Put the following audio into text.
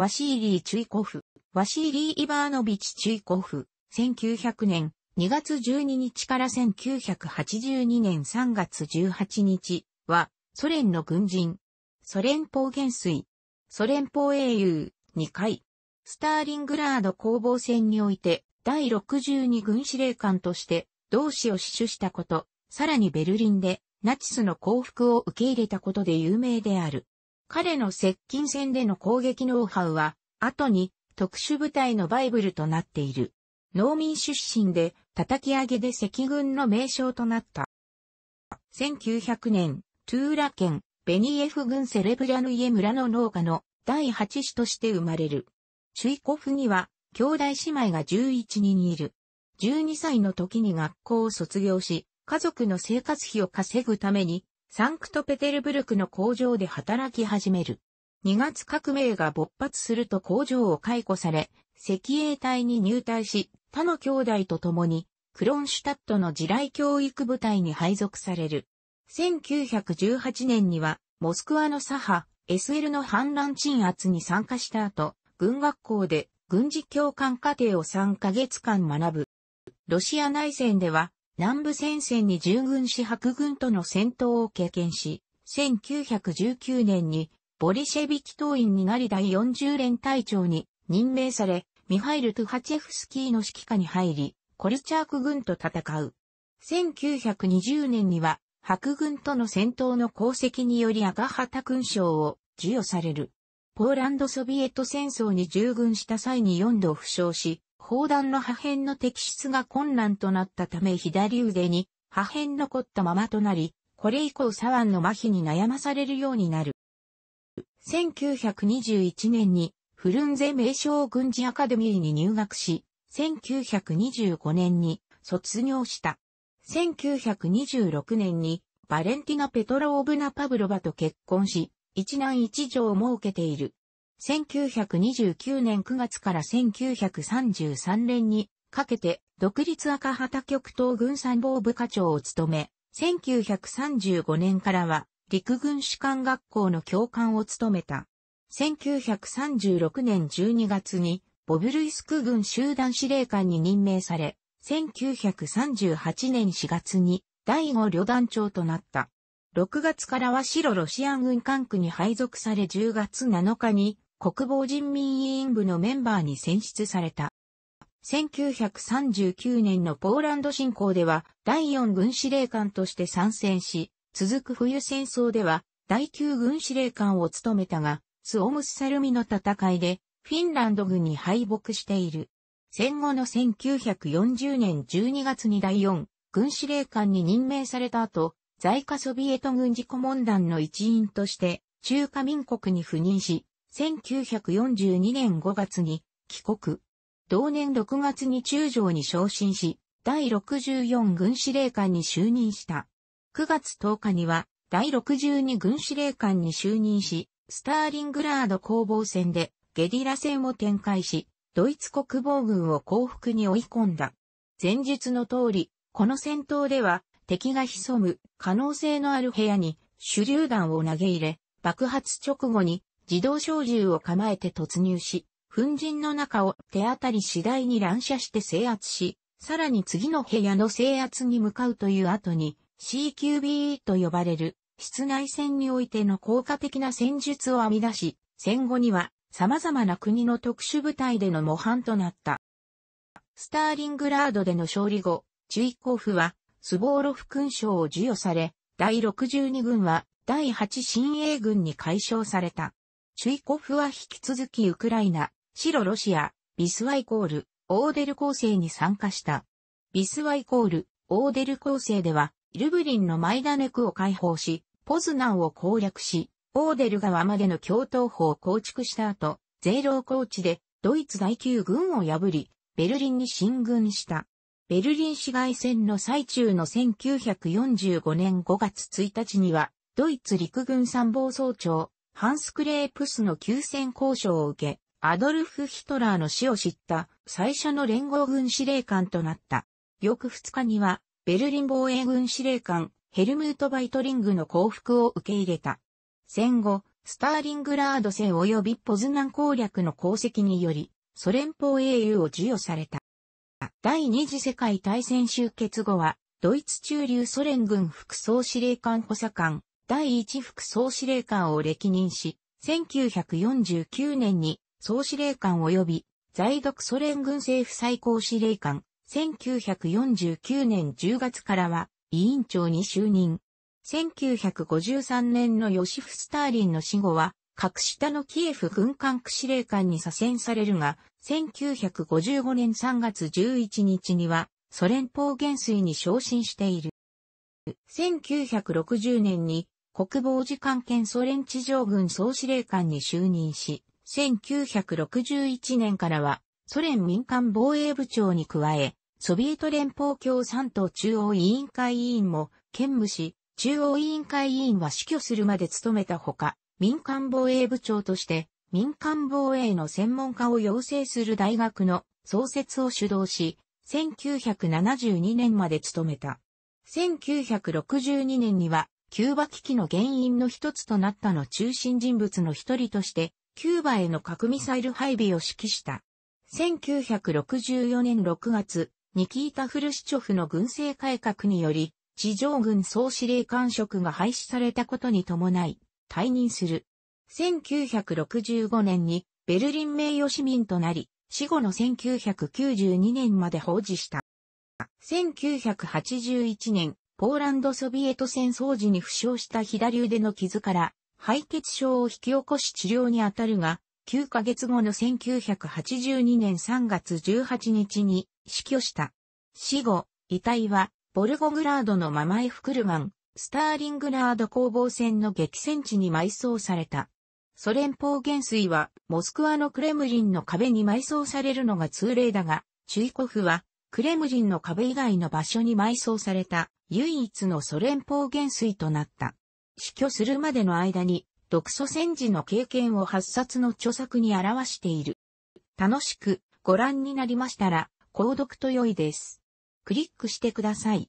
ワシーリー・チュイコフ、ワシーリー・イバーノビチ・チュイコフ、1900年2月12日から1982年3月18日は、ソ連の軍人、ソ連邦元帥、ソ連邦英雄、2回、スターリングラード攻防戦において、第62軍司令官として、同志を死守したこと、さらにベルリンで、ナチスの降伏を受け入れたことで有名である。彼の接近戦での攻撃ノウハウは、後に特殊部隊のバイブルとなっている。農民出身で叩き上げで赤軍の名称となった。1900年、トゥーラ県、ベニエフ軍セレブラヌイエ村の農家の第8子として生まれる。シュイコフには、兄弟姉妹が11人いる。12歳の時に学校を卒業し、家族の生活費を稼ぐためにサンクトペテルブルクの工場で働き始める。2月革命が勃発すると工場を解雇され、赤衛隊に入隊し、他の兄弟と共に、クロンシュタットの地雷教育部隊に配属される。1918年には、モスクワの左派、SL の反乱鎮圧に参加した後、軍学校で軍事教官課程を3ヶ月間学ぶ。ロシア内戦では、南部戦線に従軍し白軍との戦闘を経験し、1919年にボリシェビキ党員になり第40連隊長に任命され、ミハイル・トゥハチェフスキーの指揮下に入り、コルチャーク軍と戦う。1920年には、白軍との戦闘の功績によりアガハタ勲章を授与される。ポーランド・ソビエト戦争に従軍した際に4度負傷し、砲弾の破片の摘出が困難となったため左腕に破片残ったままとなり、これ以降左腕の麻痺に悩まされるようになる。1921年にフルンゼ名称軍事アカデミーに入学し、1925年に卒業した。1926年にバレンティナ・ペトロオブナ・パブロバと結婚し、一男一女を設けている。1929年9月から1933年にかけて独立赤旗局東軍参謀部課長を務め、1935年からは陸軍士官学校の教官を務めた。1936年12月にボブルイスク軍集団司令官に任命され、1938年4月に第5旅団長となった。6月からは白ロシア軍管区に配属され10月7日に国防人民委員部のメンバーに選出された。1939年のポーランド侵攻では第4軍司令官として参戦し、続く冬戦争では第9軍司令官を務めたが、スオムスサルミの戦いでフィンランド軍に敗北している。戦後の1940年12月に第4軍司令官に任命された後、在下ソビエト軍事顧問団の一員として中華民国に赴任し、1942年5月に帰国。同年6月に中将に昇進し、第64軍司令官に就任した。9月10日には、第62軍司令官に就任し、スターリングラード攻防戦でゲリラ戦を展開し、ドイツ国防軍を降伏に追い込んだ。前述の通り、この戦闘では敵が潜む可能性のある部屋に手榴弾を投げ入れ、爆発直後に自動小銃を構えて突入し、粉塵の中を手当たり次第に乱射して制圧し、さらに次の部屋の制圧に向かうという後に CQBE と呼ばれる室内戦においての効果的な戦術を編み出し、戦後には様々な国の特殊部隊での模範となった。スターリングラードでの勝利後、チュイコフはスボーロフ勲章を授与され、第62軍は第8新鋭軍に解消された。シュイコフは引き続きウクライナ、白ロシア、ビスワイコール、オーデル構成に参加した。ビスワイコール、オーデル構成では、ルブリンのマイダネクを解放し、ポズナンを攻略し、オーデル川までの共闘法を構築した後、ゼーロー高地でドイツ第9軍を破り、ベルリンに進軍した。ベルリン市街戦の最中の1945年5月1日には、ドイツ陸軍参謀総長、ハンス・クレープスの休戦交渉を受け、アドルフ・ヒトラーの死を知った最初の連合軍司令官となった。翌2日には、ベルリン防衛軍司令官、ヘルムート・バイトリングの降伏を受け入れた。戦後、スターリングラード戦及びポズナン攻略の功績により、ソ連邦英雄を授与された。第二次世界大戦終結後は、ドイツ中流ソ連軍副総司令官補佐官、第一副総司令官を歴任し、1949年に総司令官及び在独ソ連軍政府最高司令官、1949年10月からは委員長に就任。1953年のヨシフ・スターリンの死後は、格下のキエフ軍管区司令官に左遷されるが、1955年3月11日には、ソ連邦元帥に昇進している。1960年に国防次官兼ソ連地上軍総司令官に就任し、1961年からはソ連民間防衛部長に加え、ソビエト連邦共産党中央委員会委員も兼務し、中央委員会委員は死去するまで務めたほか、民間防衛部長として民間防衛の専門家を養成する大学の創設を主導し、1972年まで務めた。1962年にはキューバ危機の原因の一つとなったの中心人物の一人として、キューバへの核ミサイル配備を指揮した。1964年6月、ニキータ・フルシチョフの軍政改革により、地上軍総司令官職が廃止されたことに伴い、退任する。1965年にベルリン名誉市民となり、死後の1992年まで放置した。1981年、ポーランドソビエト戦争時に負傷した左腕の傷から、敗血症を引き起こし治療に当たるが、9ヶ月後の1982年3月18日に死去した。死後、遺体は、ボルゴグラードのママエフクルマン、スターリングラード攻防戦の激戦地に埋葬された。ソ連邦元帥は、モスクワのクレムリンの壁に埋葬されるのが通例だが、チュイコフは、クレムリンの壁以外の場所に埋葬された唯一のソ連邦元帥となった。死去するまでの間に、独ソ戦時の経験を発冊の著作に表している。楽しくご覧になりましたら、購読と良いです。クリックしてください。